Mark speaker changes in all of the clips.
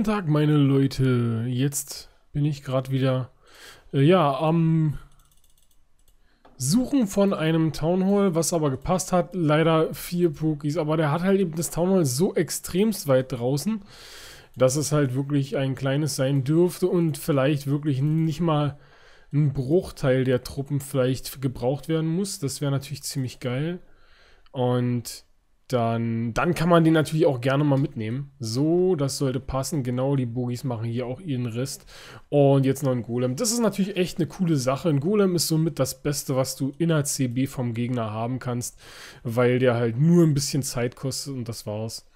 Speaker 1: Guten Tag, meine Leute. Jetzt bin ich gerade wieder, äh, ja, am Suchen von einem Town Hall, was aber gepasst hat. Leider vier Pokies, aber der hat halt eben das Town Hall so extremst weit draußen, dass es halt wirklich ein kleines sein dürfte und vielleicht wirklich nicht mal ein Bruchteil der Truppen vielleicht gebraucht werden muss. Das wäre natürlich ziemlich geil. Und dann, dann kann man den natürlich auch gerne mal mitnehmen. So, das sollte passen. Genau, die Bogies machen hier auch ihren Rest. Und jetzt noch ein Golem. Das ist natürlich echt eine coole Sache. Ein Golem ist somit das Beste, was du in der CB vom Gegner haben kannst, weil der halt nur ein bisschen Zeit kostet und das war's.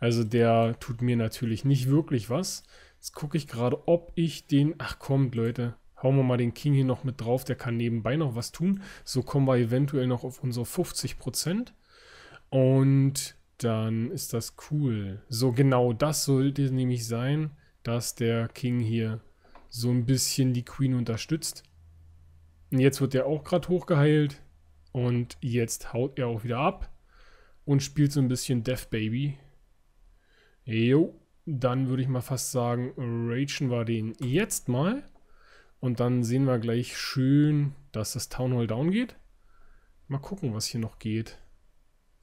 Speaker 1: Also der tut mir natürlich nicht wirklich was. Jetzt gucke ich gerade, ob ich den... Ach kommt, Leute. Hauen wir mal den King hier noch mit drauf. Der kann nebenbei noch was tun. So kommen wir eventuell noch auf unsere 50%. Und dann ist das cool. So genau das sollte nämlich sein, dass der King hier so ein bisschen die Queen unterstützt. Und jetzt wird er auch gerade hochgeheilt. Und jetzt haut er auch wieder ab. Und spielt so ein bisschen Death Baby. Jo, dann würde ich mal fast sagen, ragen wir den jetzt mal. Und dann sehen wir gleich schön, dass das Town Hall down geht. Mal gucken, was hier noch geht.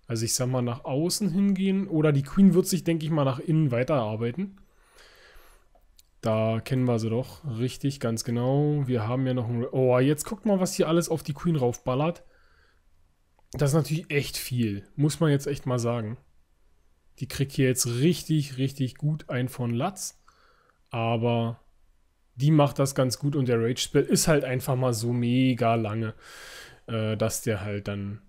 Speaker 1: Also ich sag mal nach außen hingehen oder die Queen wird sich, denke ich mal, nach innen weiterarbeiten. Da kennen wir sie doch richtig, ganz genau. Wir haben ja noch ein... Oh, jetzt guckt mal, was hier alles auf die Queen raufballert. Das ist natürlich echt viel, muss man jetzt echt mal sagen. Die kriegt hier jetzt richtig, richtig gut ein von Latz. Aber die macht das ganz gut und der Rage-Spell ist halt einfach mal so mega lange, äh, dass der halt dann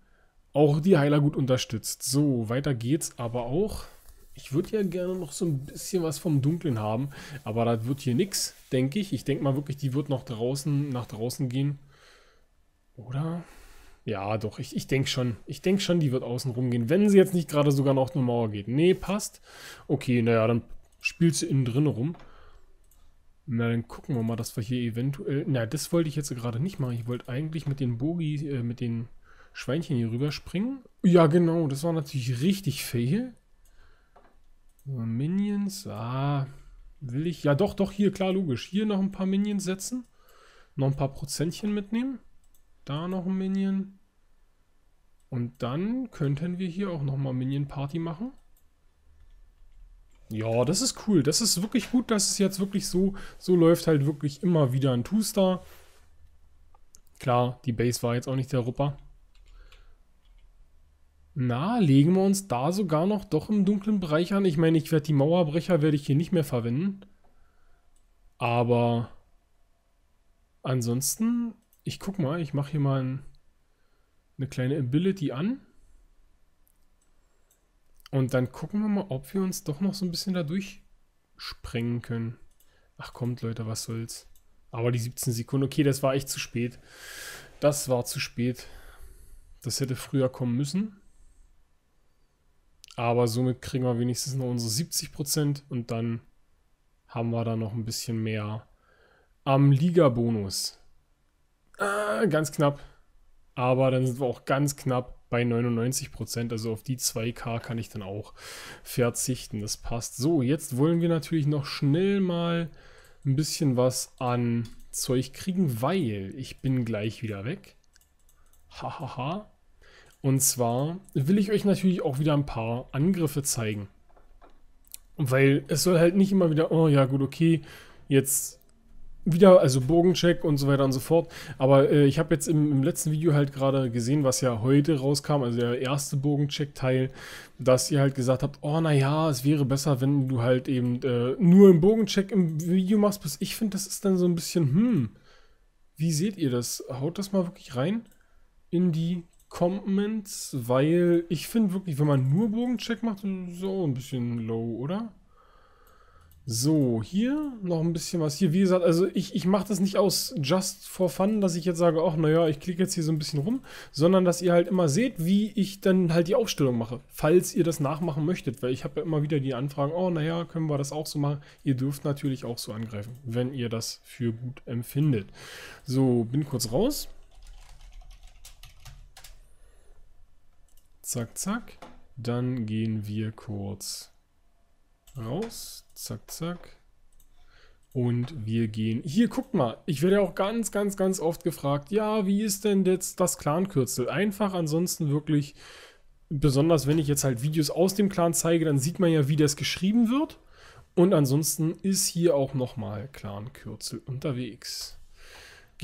Speaker 1: auch die Heiler gut unterstützt. So, weiter geht's aber auch. Ich würde ja gerne noch so ein bisschen was vom Dunklen haben, aber das wird hier nichts, denke ich. Ich denke mal wirklich, die wird nach draußen, nach draußen gehen. Oder? Ja, doch, ich, ich denke schon. Ich denke schon, die wird außen rumgehen, wenn sie jetzt nicht gerade sogar noch eine Mauer geht. Nee, passt. Okay, naja, dann spielt sie innen drin rum. Na, dann gucken wir mal, dass wir hier eventuell... Na, das wollte ich jetzt gerade nicht machen. Ich wollte eigentlich mit den Bogi, äh, mit den Schweinchen hier rüberspringen. Ja, genau, das war natürlich richtig fail. Minions, ah, will ich, ja doch, doch, hier, klar, logisch. Hier noch ein paar Minions setzen, noch ein paar Prozentchen mitnehmen, da noch ein Minion. Und dann könnten wir hier auch nochmal Minion-Party machen. Ja, das ist cool. Das ist wirklich gut, dass es jetzt wirklich so, so läuft halt wirklich immer wieder ein Two-Star. Klar, die Base war jetzt auch nicht der Rupper. Na, legen wir uns da sogar noch doch im dunklen Bereich an. Ich meine, ich werde die Mauerbrecher werde ich hier nicht mehr verwenden. Aber ansonsten, ich guck mal, ich mache hier mal ein, eine kleine Ability an. Und dann gucken wir mal, ob wir uns doch noch so ein bisschen da durchsprengen können. Ach kommt, Leute, was soll's. Aber die 17 Sekunden, okay, das war echt zu spät. Das war zu spät. Das hätte früher kommen müssen. Aber somit kriegen wir wenigstens noch unsere 70 Prozent und dann haben wir da noch ein bisschen mehr am Liga-Bonus. Äh, ganz knapp. Aber dann sind wir auch ganz knapp bei 99 Prozent. Also auf die 2K kann ich dann auch verzichten. Das passt. So, jetzt wollen wir natürlich noch schnell mal ein bisschen was an Zeug kriegen, weil ich bin gleich wieder weg. Hahaha. Ha, ha. Und zwar will ich euch natürlich auch wieder ein paar Angriffe zeigen. Weil es soll halt nicht immer wieder, oh ja gut, okay, jetzt wieder, also Bogencheck und so weiter und so fort. Aber äh, ich habe jetzt im, im, letzten Video halt gerade gesehen, was ja heute rauskam, also der erste Bogencheck-Teil, dass ihr halt gesagt habt, oh naja, es wäre besser, wenn du halt eben äh, nur einen Bogencheck im Video machst. Plus ich finde, das ist dann so ein bisschen, hm, wie seht ihr das? Haut das mal wirklich rein in die Comments, weil ich finde wirklich, wenn man nur Bogencheck macht, so ein bisschen low, oder? So, hier noch ein bisschen was. Hier, wie gesagt, also ich, ich mache das nicht aus just for fun, dass ich jetzt sage, ach naja, ich klicke jetzt hier so ein bisschen rum, sondern dass ihr halt immer seht, wie ich dann halt die Aufstellung mache, falls ihr das nachmachen möchtet, weil ich habe ja immer wieder die Anfragen, oh naja, können wir das auch so machen. Ihr dürft natürlich auch so angreifen, wenn ihr das für gut empfindet. So, bin kurz raus. Zack, zack. Dann gehen wir kurz raus. Zack, zack. Und wir gehen... Hier, guckt mal. Ich werde auch ganz, ganz, ganz oft gefragt, ja, wie ist denn jetzt das Clan-Kürzel? Einfach ansonsten wirklich, besonders wenn ich jetzt halt Videos aus dem Clan zeige, dann sieht man ja, wie das geschrieben wird. Und ansonsten ist hier auch nochmal Clan-Kürzel unterwegs.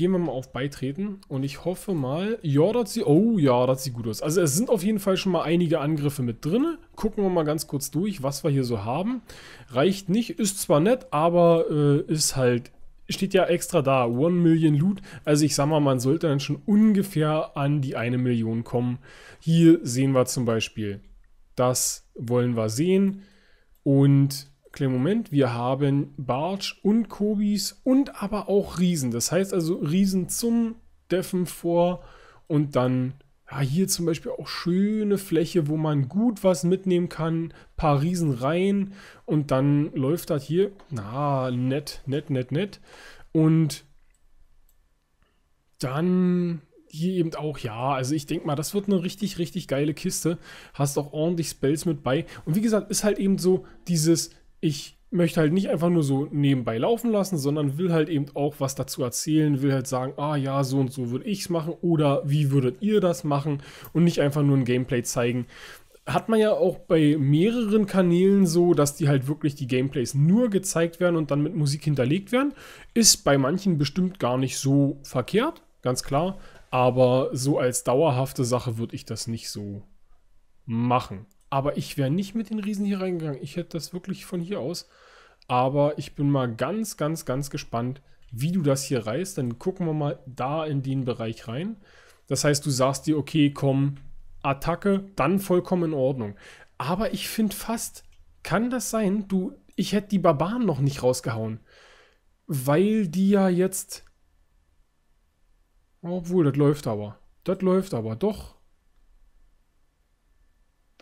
Speaker 1: Gehen wir mal auf Beitreten und ich hoffe mal, ja, das sieht, oh ja, das sieht gut aus. Also es sind auf jeden Fall schon mal einige Angriffe mit drin. Gucken wir mal ganz kurz durch, was wir hier so haben. Reicht nicht, ist zwar nett, aber äh, ist halt steht ja extra da, 1 Million Loot. Also ich sag mal, man sollte dann schon ungefähr an die eine Million kommen. Hier sehen wir zum Beispiel, das wollen wir sehen. Und Kleinen Moment, wir haben Bartsch und Kobis und aber auch Riesen. Das heißt also Riesen zum Deffen vor und dann ja, hier zum Beispiel auch schöne Fläche, wo man gut was mitnehmen kann. Paar Riesen rein und dann läuft das hier. Na, nett, nett, nett, nett. Und dann hier eben auch, ja, also ich denke mal, das wird eine richtig, richtig geile Kiste. Hast auch ordentlich Spells mit bei. Und wie gesagt, ist halt eben so dieses ich möchte halt nicht einfach nur so nebenbei laufen lassen, sondern will halt eben auch was dazu erzählen, will halt sagen, ah ja, so und so würde ich es machen oder wie würdet ihr das machen und nicht einfach nur ein Gameplay zeigen. Hat man ja auch bei mehreren Kanälen so, dass die halt wirklich die Gameplays nur gezeigt werden und dann mit Musik hinterlegt werden. Ist bei manchen bestimmt gar nicht so verkehrt, ganz klar. Aber so als dauerhafte Sache würde ich das nicht so machen. Aber ich wäre nicht mit den Riesen hier reingegangen. Ich hätte das wirklich von hier aus. Aber ich bin mal ganz, ganz, ganz gespannt, wie du das hier reißt. Dann gucken wir mal da in den Bereich rein. Das heißt, du sagst dir, okay, komm, Attacke, dann vollkommen in Ordnung. Aber ich finde fast, kann das sein, du, ich hätte die Barbaren noch nicht rausgehauen. Weil die ja jetzt... Obwohl, das läuft aber. Das läuft aber, doch.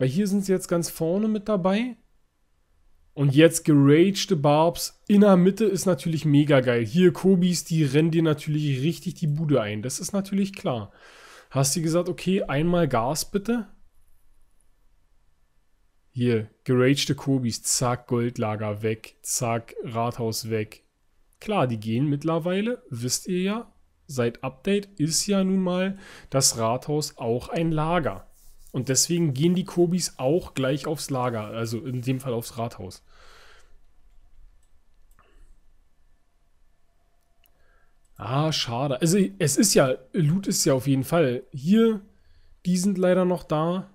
Speaker 1: Weil hier sind sie jetzt ganz vorne mit dabei. Und jetzt geragte Barbs in der Mitte ist natürlich mega geil. Hier Kobis, die rennen dir natürlich richtig die Bude ein. Das ist natürlich klar. Hast du gesagt, okay, einmal Gas bitte? Hier, geragte Kobis, zack, Goldlager weg, zack, Rathaus weg. Klar, die gehen mittlerweile, wisst ihr ja. Seit Update ist ja nun mal das Rathaus auch ein Lager. Und deswegen gehen die Kobis auch gleich aufs Lager, also in dem Fall aufs Rathaus. Ah, schade. Also es ist ja, Loot ist ja auf jeden Fall. Hier, die sind leider noch da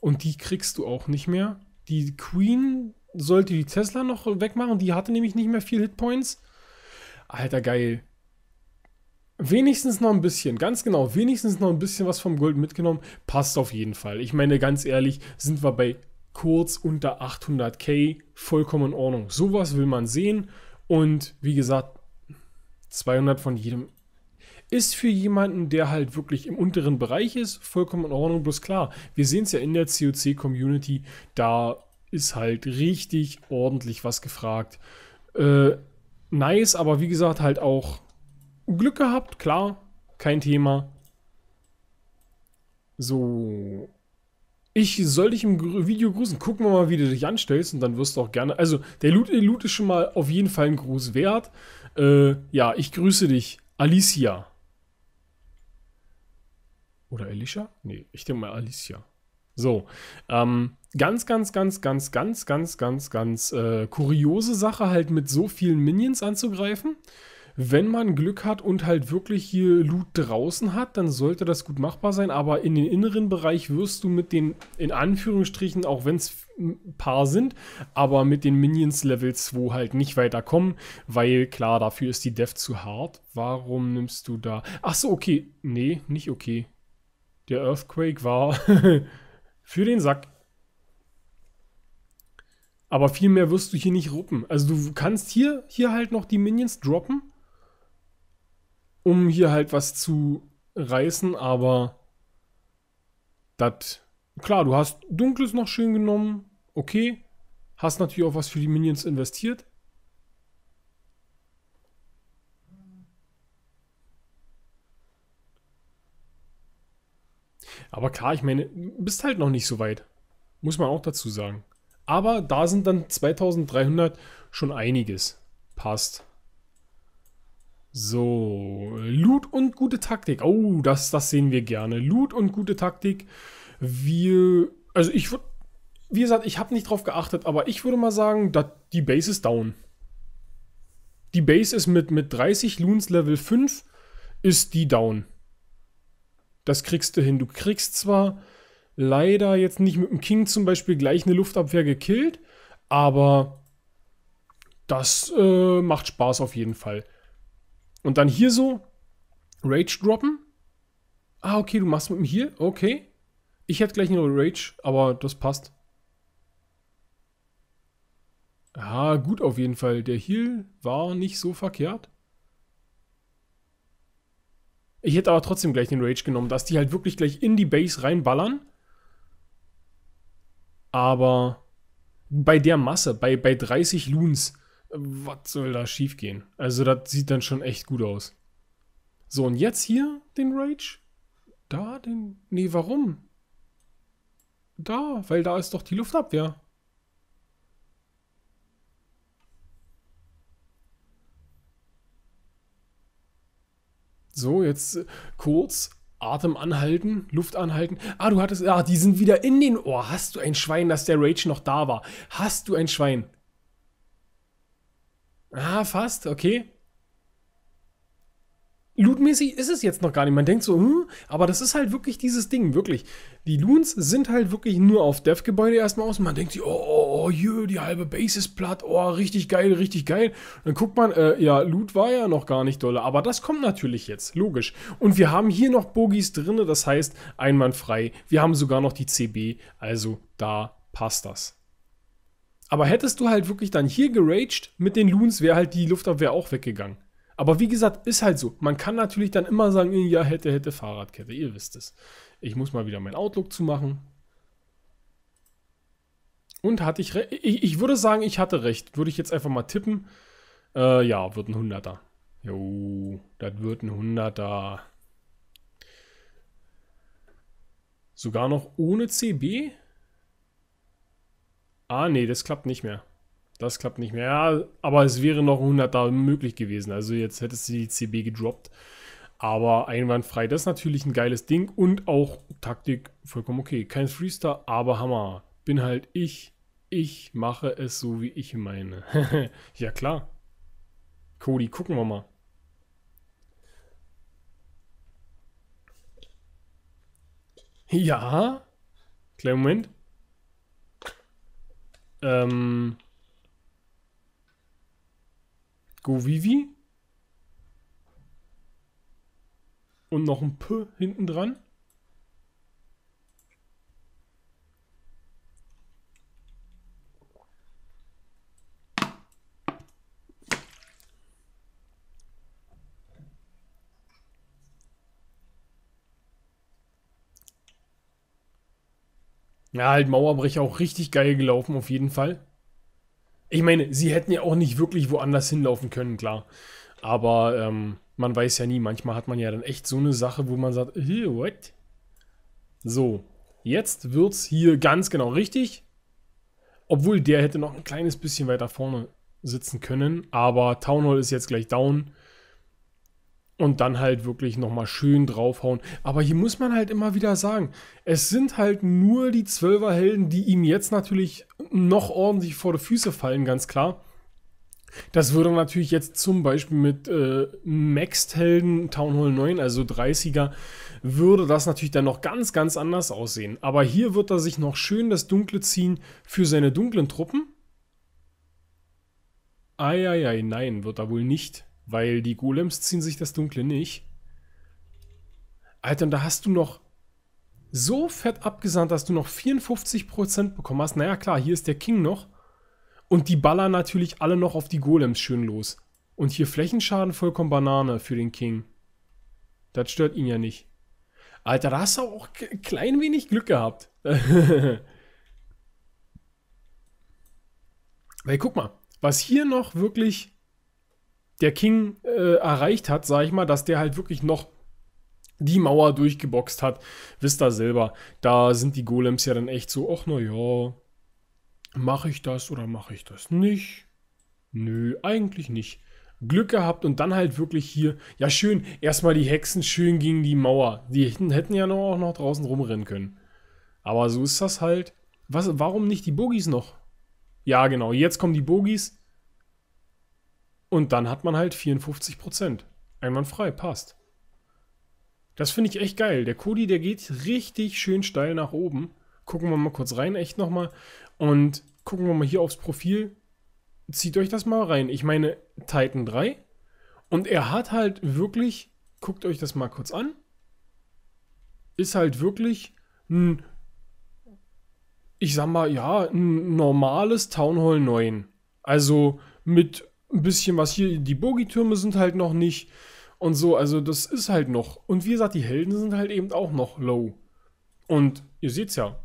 Speaker 1: und die kriegst du auch nicht mehr. Die Queen sollte die Tesla noch wegmachen, die hatte nämlich nicht mehr viel Hitpoints. Alter, geil. Wenigstens noch ein bisschen, ganz genau, wenigstens noch ein bisschen was vom Gold mitgenommen, passt auf jeden Fall. Ich meine, ganz ehrlich, sind wir bei kurz unter 800k, vollkommen in Ordnung. Sowas will man sehen und wie gesagt, 200 von jedem ist für jemanden, der halt wirklich im unteren Bereich ist, vollkommen in Ordnung. Bloß klar, wir sehen es ja in der COC-Community, da ist halt richtig ordentlich was gefragt. Äh, nice, aber wie gesagt, halt auch Glück gehabt, klar. Kein Thema. So. Ich soll dich im Video grüßen. Gucken wir mal, wie du dich anstellst und dann wirst du auch gerne. Also, der Loot, Loot ist schon mal auf jeden Fall ein Gruß wert. Äh, ja, ich grüße dich, Alicia. Oder Alicia? Nee, ich denke mal Alicia. So. Ähm, ganz, ganz, ganz, ganz, ganz, ganz, ganz, ganz äh, kuriose Sache, halt mit so vielen Minions anzugreifen wenn man Glück hat und halt wirklich hier Loot draußen hat, dann sollte das gut machbar sein. Aber in den inneren Bereich wirst du mit den, in Anführungsstrichen, auch wenn es ein paar sind, aber mit den Minions Level 2 halt nicht weiterkommen, weil klar, dafür ist die Dev zu hart. Warum nimmst du da... Achso, okay. Nee, nicht okay. Der Earthquake war für den Sack. Aber viel mehr wirst du hier nicht ruppen. Also du kannst hier, hier halt noch die Minions droppen um hier halt was zu reißen, aber das, klar, du hast Dunkles noch schön genommen, okay, hast natürlich auch was für die Minions investiert. Aber klar, ich meine, bist halt noch nicht so weit. Muss man auch dazu sagen. Aber da sind dann 2300 schon einiges. Passt. So, Loot und gute Taktik. Oh, das, das sehen wir gerne. Loot und gute Taktik. Wir, also ich würde, wie gesagt, ich habe nicht drauf geachtet, aber ich würde mal sagen, die Base ist down. Die Base ist mit, mit 30 Loons Level 5, ist die down. Das kriegst du hin. Du kriegst zwar leider jetzt nicht mit dem King zum Beispiel gleich eine Luftabwehr gekillt, aber das äh, macht Spaß auf jeden Fall. Und dann hier so Rage droppen. Ah, okay, du machst mit ihm hier. Okay. Ich hätte gleich nur Rage, aber das passt. Ah, gut auf jeden Fall. Der Heal war nicht so verkehrt. Ich hätte aber trotzdem gleich den Rage genommen, dass die halt wirklich gleich in die Base reinballern. Aber bei der Masse, bei, bei 30 Loons, was soll da schiefgehen? Also, das sieht dann schon echt gut aus. So, und jetzt hier den Rage. Da den. Nee, warum? Da, weil da ist doch die Luftabwehr. So, jetzt äh, kurz Atem anhalten, Luft anhalten. Ah, du hattest. Ah, die sind wieder in den Ohr. Hast du ein Schwein, dass der Rage noch da war? Hast du ein Schwein? Ah, fast, okay. Lootmäßig ist es jetzt noch gar nicht. Man denkt so, hm, aber das ist halt wirklich dieses Ding, wirklich. Die Loons sind halt wirklich nur auf Dev-Gebäude erstmal aus. Und man denkt sich, oh, oh, oh, jö, die halbe Base ist platt. Oh, richtig geil, richtig geil. Dann guckt man, äh, ja, Loot war ja noch gar nicht dolle. Aber das kommt natürlich jetzt, logisch. Und wir haben hier noch Bogies drin, das heißt einwandfrei. Wir haben sogar noch die CB, also da passt das. Aber hättest du halt wirklich dann hier geraged, mit den Loons wäre halt die Luftabwehr auch weggegangen. Aber wie gesagt, ist halt so. Man kann natürlich dann immer sagen, ja, hätte, hätte Fahrradkette, ihr wisst es. Ich muss mal wieder mein Outlook zumachen. Und hatte ich recht? Ich, ich, würde sagen, ich hatte recht. Würde ich jetzt einfach mal tippen. Äh, ja, wird ein Hunderter. Jo, das wird ein Hunderter. Sogar noch ohne CB? Ah, nee, das klappt nicht mehr. Das klappt nicht mehr. Ja, aber es wäre noch 100 da möglich gewesen. Also jetzt hättest du die CB gedroppt. Aber einwandfrei, das ist natürlich ein geiles Ding und auch Taktik vollkommen okay. Kein Freestar, aber Hammer. Bin halt ich. Ich mache es so, wie ich meine. ja, klar. Cody, gucken wir mal. Ja? Kleinen Moment ähm, Govivi und noch ein P hinten dran. Ja, halt Mauerbrecher auch richtig geil gelaufen, auf jeden Fall. Ich meine, sie hätten ja auch nicht wirklich woanders hinlaufen können, klar. Aber ähm, man weiß ja nie, manchmal hat man ja dann echt so eine Sache, wo man sagt, what? So, jetzt wird's hier ganz genau richtig. Obwohl der hätte noch ein kleines bisschen weiter vorne sitzen können, aber Town Hall ist jetzt gleich down und dann halt wirklich nochmal schön draufhauen. Aber hier muss man halt immer wieder sagen, es sind halt nur die Zwölfer Helden, die ihm jetzt natürlich noch ordentlich vor die Füße fallen, ganz klar. Das würde natürlich jetzt zum Beispiel mit äh, Maxed-Helden Town Hall 9, also 30er, würde das natürlich dann noch ganz, ganz anders aussehen. Aber hier wird er sich noch schön das Dunkle ziehen für seine dunklen Truppen. Eieiei, nein, wird er wohl nicht. Weil die Golems ziehen sich das Dunkle nicht. Alter, und da hast du noch so fett abgesandt, dass du noch 54% bekommen hast. Naja, klar, hier ist der King noch. Und die ballern natürlich alle noch auf die Golems schön los. Und hier Flächenschaden vollkommen Banane für den King. Das stört ihn ja nicht. Alter, da hast du auch klein wenig Glück gehabt. Weil guck mal, was hier noch wirklich der King äh, erreicht hat, sage ich mal, dass der halt wirklich noch die Mauer durchgeboxt hat. Wisst ihr selber, da sind die Golems ja dann echt so, ach naja, mache ich das oder mache ich das nicht? Nö, eigentlich nicht. Glück gehabt und dann halt wirklich hier, ja schön, erstmal die Hexen schön gegen die Mauer. Die hätten ja noch, auch noch draußen rumrennen können. Aber so ist das halt. Was, warum nicht die Bogies noch? Ja, genau, jetzt kommen die Bogies. Und dann hat man halt 54 Prozent. Einwandfrei, passt. Das finde ich echt geil. Der Kodi, der geht richtig schön steil nach oben. Gucken wir mal kurz rein, echt nochmal. Und gucken wir mal hier aufs Profil. Zieht euch das mal rein. Ich meine, Titan 3. Und er hat halt wirklich, guckt euch das mal kurz an, ist halt wirklich ein, ich sag mal, ja, ein normales Town Hall 9. Also mit ein bisschen was hier. Die Bogitürme sind halt noch nicht und so. Also das ist halt noch. Und wie gesagt, die Helden sind halt eben auch noch low. Und ihr seht's ja,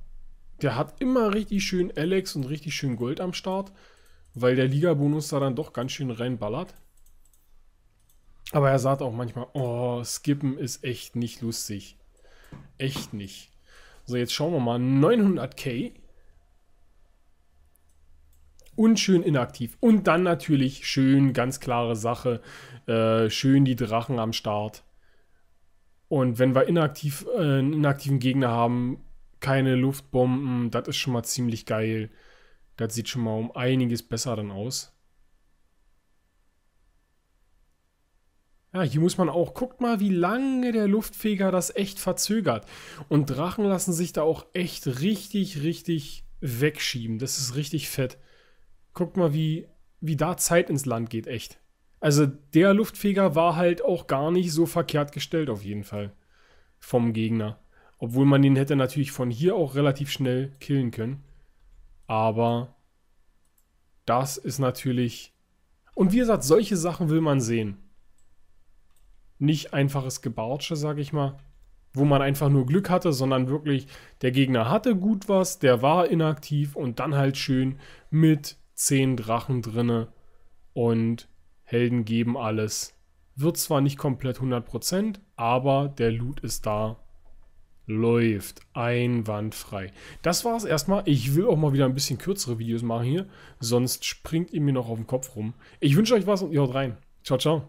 Speaker 1: der hat immer richtig schön Alex und richtig schön Gold am Start, weil der Liga-Bonus da dann doch ganz schön reinballert. Aber er sagt auch manchmal, oh, skippen ist echt nicht lustig. Echt nicht. So, jetzt schauen wir mal. 900k und schön inaktiv. Und dann natürlich schön, ganz klare Sache, äh, schön die Drachen am Start. Und wenn wir inaktiv, äh, einen inaktiven Gegner haben, keine Luftbomben, das ist schon mal ziemlich geil. Das sieht schon mal um einiges besser dann aus. Ja, hier muss man auch, guckt mal, wie lange der Luftfeger das echt verzögert. Und Drachen lassen sich da auch echt richtig, richtig wegschieben. Das ist richtig fett guckt mal, wie, wie da Zeit ins Land geht, echt. Also der Luftfeger war halt auch gar nicht so verkehrt gestellt, auf jeden Fall. Vom Gegner. Obwohl man den hätte natürlich von hier auch relativ schnell killen können. Aber das ist natürlich... Und wie gesagt, solche Sachen will man sehen. Nicht einfaches Gebartsche, sag ich mal. Wo man einfach nur Glück hatte, sondern wirklich, der Gegner hatte gut was, der war inaktiv und dann halt schön mit zehn Drachen drinne und Helden geben alles. Wird zwar nicht komplett 100%, aber der Loot ist da. Läuft. Einwandfrei. Das war es erstmal. Ich will auch mal wieder ein bisschen kürzere Videos machen hier. Sonst springt ihr mir noch auf den Kopf rum. Ich wünsche euch was und ihr haut rein. Ciao, ciao.